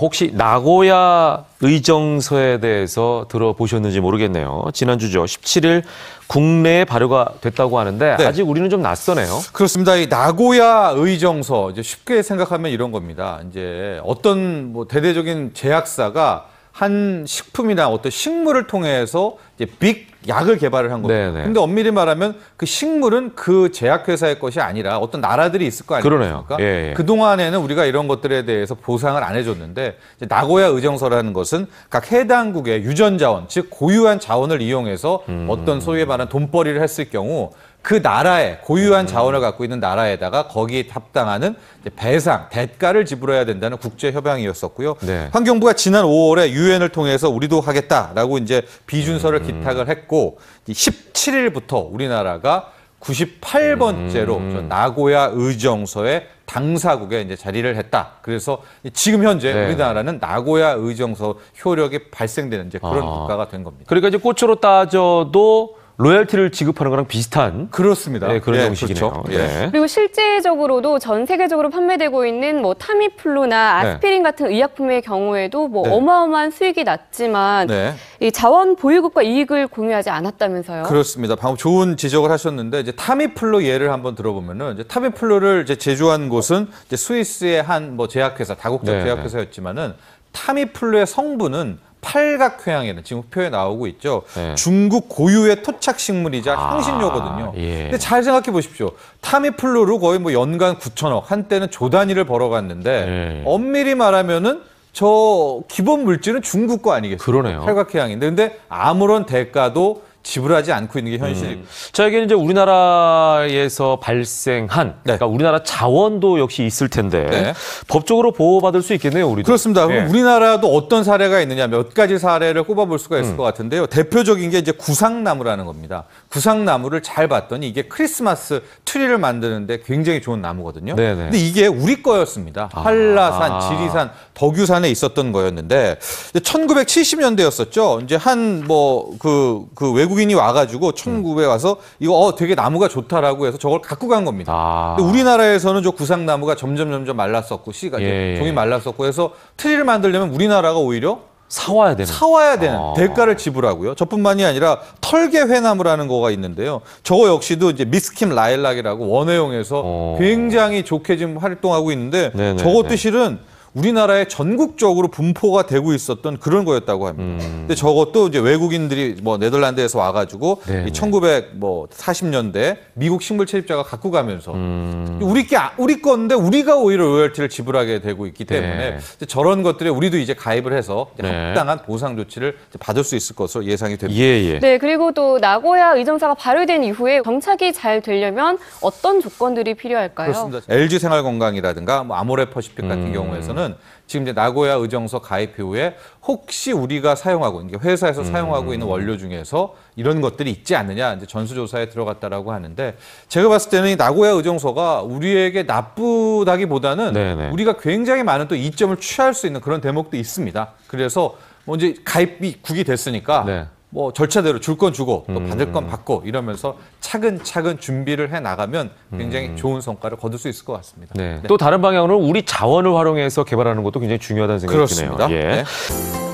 혹시 나고야 의정서에 대해서 들어보셨는지 모르겠네요. 지난주죠. 17일 국내에 발효가 됐다고 하는데 네. 아직 우리는 좀 낯서네요. 그렇습니다. 이 나고야 의정서 이제 쉽게 생각하면 이런 겁니다. 이제 어떤 뭐 대대적인 제약사가 한 식품이나 어떤 식물을 통해서 이제 빅 약을 개발을 한 겁니다. 네네. 근데 엄밀히 말하면 그 식물은 그 제약회사의 것이 아니라 어떤 나라들이 있을 거 아니겠습니까? 예, 예. 그동안에는 우리가 이런 것들에 대해서 보상을 안 해줬는데 나고야 의정서라는 것은 각 해당국의 유전자원, 즉 고유한 자원을 이용해서 음. 어떤 소위에 말한 돈벌이를 했을 경우 그 나라에 고유한 음. 자원을 갖고 있는 나라에다가 거기에 합당하는 배상 대가를 지불해야 된다는 국제 협약이었었고요. 네. 환경부가 지난 5월에 유엔을 통해서 우리도 하겠다라고 이제 비준서를 음. 음. 기탁을 했고 17일부터 우리나라가 98번째로 음. 나고야 의정서의 당사국에 이제 자리를 했다. 그래서 지금 현재 네. 우리나라는 나고야 의정서 효력이 발생되는 이제 그런 아. 국가가 된 겁니다. 그러니까 이제 꽃으로 따져도 로열티를 지급하는 거랑 비슷한 그렇습니다. 네, 그런 예, 형식이네요. 그렇죠. 네. 예. 그리고 실제적으로도 전 세계적으로 판매되고 있는 뭐 타미플루나 네. 아스피린 네. 같은 의약품의 경우에도 뭐 네. 어마어마한 수익이 났지만 네. 이 자원 보유국과 이익을 공유하지 않았다면서요? 그렇습니다. 방금 좋은 지적을 하셨는데 이제 타미플루 예를 한번 들어보면은 이제 타미플루를 이제 제조한 곳은 이제 스위스의 한 뭐 제약회사 다국적 제약회사였지만은 타미플루의 성분은 팔각회항에는 지금 표에 나오고 있죠. 네. 중국 고유의 토착 식물이자 아, 향신료거든요. 예. 근데 잘 생각해 보십시오. 타미플루로 거의 뭐 연간 9천억, 한때는 조 단위를 벌어갔는데 예. 엄밀히 말하면은 저 기본 물질은 중국 거 아니겠어요? 그러네요. 팔각회항인데 근데 아무런 대가도 지불하지 않고 있는 게현실이 음. 자, 이게 이제 우리나라에서 발생한 네. 그러니까 우리나라 자원도 역시 있을 텐데 네. 법적으로 보호받을 수 있겠네요, 우리도. 그렇습니다. 그럼 예. 우리나라도 어떤 사례가 있느냐 몇 가지 사례를 꼽아볼 수가 있을 음. 것 같은데요. 대표적인 게 이제 구상나무라는 겁니다. 구상나무를 잘 봤더니 이게 크리스마스 트리를 만드는데 굉장히 좋은 나무거든요. 네네. 네. 근데 이게 우리 거였습니다. 아. 한라산, 지리산, 덕유산에 있었던 거였는데 1970년대였었죠. 이제 한 뭐 그그 그 외국 외국인이 와가지고 청구0에 와서 이거 어 되게 나무가 좋다라고 해서 저걸 갖고 간 겁니다. 아. 근데 우리나라에서는 저 구상나무가 점점 점점 말랐었고 씨가 예, 예, 종이 말랐었고 해서 트리를 만들려면 우리나라가 오히려 사와야 되는 사와야 되는 아. 대가를 지불하고요. 저뿐만이 아니라 털개 회나무라는 거가 있는데요. 저거 역시도 이제 미스킴 라일락이라고 원해용에서 어. 굉장히 좋게 지금 활동하고 있는데 네네네. 네, 저것도 네. 실은 우리나라에 전국적으로 분포가 되고 있었던 그런 거였다고 합니다. 음. 근데 저것도 이제 외국인들이 뭐 네덜란드에서 와가지고 네, 이 1940년대 뭐 미국 식물 채집자가 갖고 가면서 음. 우리 게 아, 우리 건데 우리가 오히려 로열티를 지불하게 되고 있기 네. 때문에 네. 저런 것들에 우리도 이제 가입을 해서 이제 네. 합당한 보상 조치를 이제 받을 수 있을 것으로 예상이 됩니다. 예, 예. 네, 그리고 또 나고야 의정사가 발효된 이후에 정착이 잘 되려면 어떤 조건들이 필요할까요? 그렇습니다. LG 생활건강이라든가 뭐 아모레퍼시픽 같은 음. 경우에서는 거는 지금 이제 나고야 의정서 가입 이후에 혹시 우리가 사용하고 이게 회사에서 음. 사용하고 있는 원료 중에서 이런 것들이 있지 않느냐 이제 전수조사에 들어갔다라고 하는데 제가 봤을 때는 이 나고야 의정서가 우리에게 나쁘다기보다는 네네. 네. 우리가 굉장히 많은 또 이점을 취할 수 있는 그런 대목도 있습니다. 그래서 뭐저제 가입이 국이 됐으니까 네. 뭐 절차대로 줄 건 주고 또 음. 받을 건 받고 이러면서 차근차근 준비를 해 나가면 굉장히 음. 좋은 성과를 거둘 수 있을 것 같습니다. 네. 네. 또 다른 방향으로 우리 자원을 활용해서 개발하는 것도 굉장히 중요하다는 생각이 그렇습니다. 드네요. 예. 네.